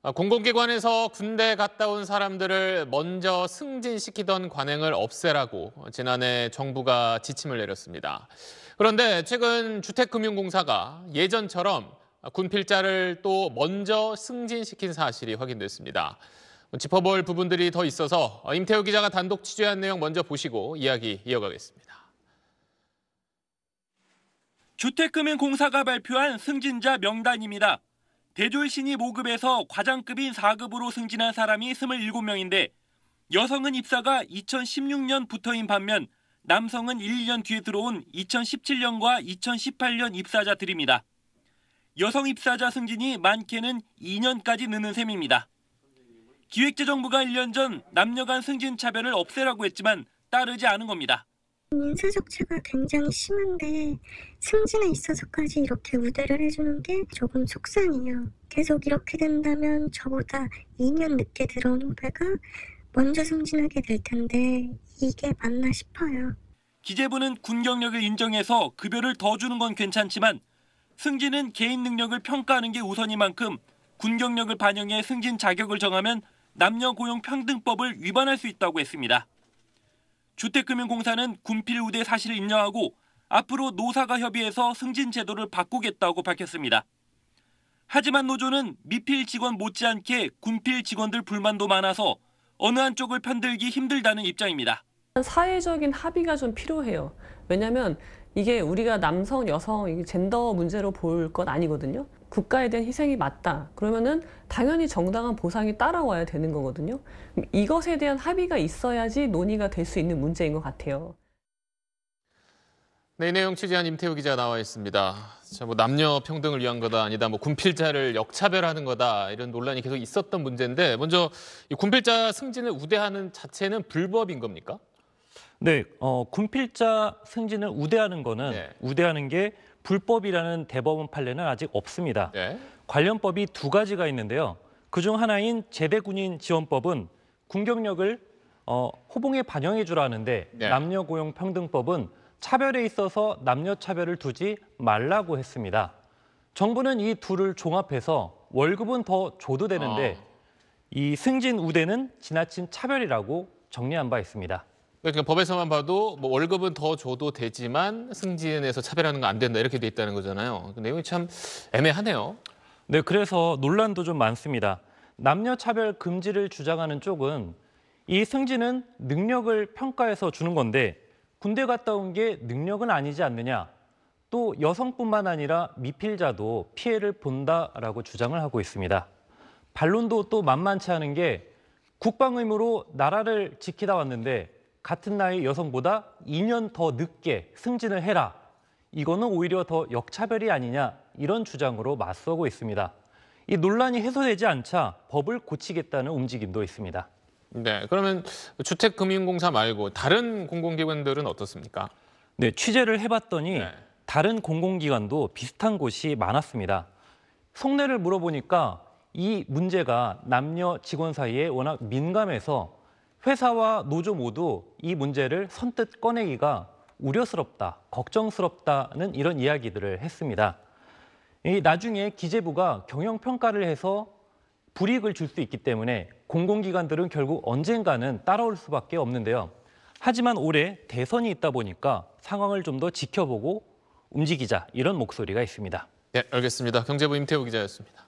아, 공공기관에서 군대 갔다 온 사람들을 먼저 승진시키던 관행을 없애라고 지난해 정부가 지침을 내렸습니다. 그런데 최근 주택금융공사가 예전처럼 군필자를 또 먼저 승진시킨 사실이 확인됐습니다. 짚어볼 부분들이 더 있어서 임태우 기자가 단독 취재한 내용 먼저 보시고 이야기 이어가겠습니다. 주택금융공사가 발표한 승진자 명단입니다. 대졸 신이 5급에서 과장급인 4급으로 승진한 사람이 27명인데 여성은 입사가 2016년부터인 반면 남성은 1, 년 뒤에 들어온 2017년과 2018년 입사자들입니다. 여성 입사자 승진이 많게는 2년까지 느는 셈입니다. 기획재정부가 1년 전 남녀 간 승진 차별을 없애라고 했지만 따르지 않은 겁니다. 인사적체가 굉장히 심한데 승진에 있어서까지 이렇게 우대를 해주는 게 조금 속상해요. 계속 이렇게 된다면 저보다 2년 늦게 들어온 후배가 먼저 승진하게 될 텐데 이게 맞나 싶어요. 기재부는 군 경력을 인정해서 급여를 더 주는 건 괜찮지만 승진은 개인 능력을 평가하는 게 우선인 만큼 군 경력을 반영해 승진 자격을 정하면 남녀 고용 평등법을 위반할 수 있다고 했습니다. 주택금융공사는 군필 우대 사실을 인정하고 앞으로 노사가 협의해서 승진 제도를 바꾸겠다고 밝혔습니다. 하지만 노조는 미필 직원 못지않게 군필 직원들 불만도 많아서 어느 한쪽을 편들기 힘들다는 입장입니다. 사회적인 합의가 좀 필요해요. 왜냐하면 이게 우리가 남성, 여성, 젠더 문제로 볼건 아니거든요. 국가에 대한 희생이 맞다. 그러면은 당연히 정당한 보상이 따라와야 되는 거거든요. 이것에 대한 합의가 있어야지 논의가 될 수 있는 문제인 것 같아요. 네, 이 내용 취재한 임태우 기자 나와 있습니다. 자, 뭐 남녀 평등을 위한 거다 아니다, 뭐 군필자를 역차별하는 거다 이런 논란이 계속 있었던 문제인데 먼저 이 군필자 승진을 우대하는 자체는 불법인 겁니까? 네, 어, 군필자 승진을 우대하는 거는 네. 우대하는 게 불법이라는 대법원 판례는 아직 없습니다. 네. 관련 법이 두 가지가 있는데요. 그중 하나인 제대군인 지원법은 군경력을 어, 호봉에 반영해 주라 는데 네. 남녀 고용 평등법은 차별에 있어서 남녀 차별을 두지 말라고 했습니다. 정부는 이 둘을 종합해서 월급은 더 줘도 되는데 어. 이 승진 우대는 지나친 차별이라고 정리한 바 있습니다. 그러니까 법에서만 봐도 뭐 월급은 더 줘도 되지만 승진에서 차별하는 건 안 된다 이렇게 돼 있다는 거잖아요. 그 내용이 참 애매하네요. 네, 그래서 논란도 좀 많습니다. 남녀 차별 금지를 주장하는 쪽은 이 승진은 능력을 평가해서 주는 건데 군대 갔다 온 게 능력은 아니지 않느냐. 또 여성뿐만 아니라 미필자도 피해를 본다라고 주장을 하고 있습니다. 반론도 또 만만치 않은 게 국방 의무로 나라를 지키다 왔는데 같은 나이 여성보다 2년 더 늦게 승진을 해라. 이거는 오히려 더 역차별이 아니냐 이런 주장으로 맞서고 있습니다. 이 논란이 해소되지 않자 법을 고치겠다는 움직임도 있습니다. 네, 그러면 주택금융공사 말고 다른 공공기관들은 어떻습니까? 네, 취재를 해봤더니 네. 다른 공공기관도 비슷한 곳이 많았습니다. 속내를 물어보니까 이 문제가 남녀 직원 사이에 워낙 민감해서 회사와 노조 모두 이 문제를 선뜻 꺼내기가 우려스럽다, 걱정스럽다는 이런 이야기들을 했습니다. 나중에 기재부가 경영평가를 해서 불이익을 줄 수 있기 때문에 공공기관들은 결국 언젠가는 따라올 수밖에 없는데요. 하지만 올해 대선이 있다 보니까 상황을 좀 더 지켜보고 움직이자 이런 목소리가 있습니다. 네, 알겠습니다. 경제부 임태우 기자였습니다.